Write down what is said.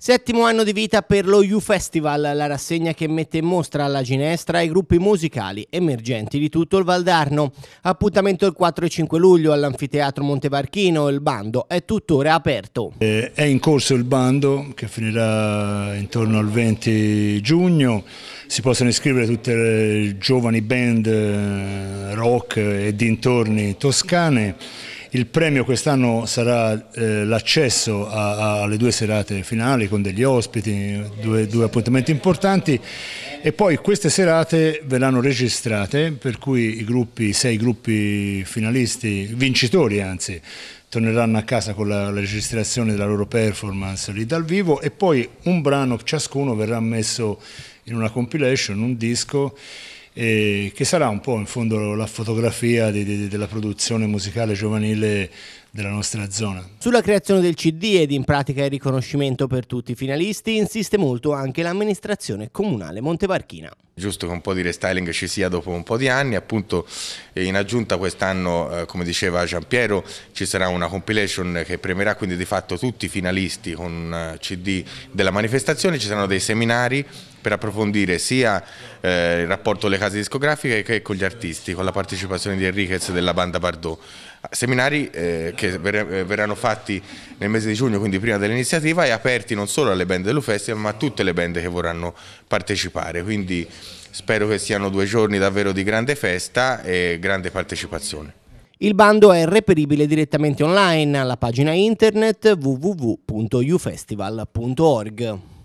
Settimo anno di vita per lo You Festival, la rassegna che mette in mostra alla ginestra i gruppi musicali emergenti di tutto il Valdarno. Appuntamento il 4 e 5 luglio all'Anfiteatro Montevarchino, il bando è tuttora aperto. Eh, è in corso il bando che finirà intorno al 20 giugno, si possono iscrivere tutte le giovani band eh, rock e dintorni toscane il premio quest'anno sarà eh, l'accesso alle due serate finali con degli ospiti, due, due, appuntamenti importanti e poi queste serate verranno registrate per cui i gruppi, sei gruppi finalisti, vincitori anzi, torneranno a casa con la, la, registrazione della loro performance lì dal vivo e poi un brano ciascuno verrà messo in una compilation, un disco che sarà un po' in fondo la fotografia di, di, della produzione musicale giovanile della nostra zona. Sulla creazione del CD ed in pratica il riconoscimento per tutti i finalisti insiste molto anche l'amministrazione comunale Montevarchina. Giusto che un po' di restyling ci sia dopo un po' di anni, appunto eh, in aggiunta quest'anno, eh, come diceva Giampiero, ci sarà una compilation che premerà quindi di fatto tutti i finalisti con eh, CD della manifestazione, ci saranno dei seminari per approfondire sia eh, il rapporto con le case discografiche che con gli artisti, con la partecipazione di Enriquez della banda Bardot. Seminari eh, che ver eh, verranno fatti nel mese di giugno, quindi prima dell'iniziativa, e aperti non solo alle band dello festival, ma a tutte le band che vorranno partecipare. Quindi spero che siano due giorni davvero di grande festa e grande partecipazione. Il bando è reperibile direttamente online alla pagina internet www.ufestival.org.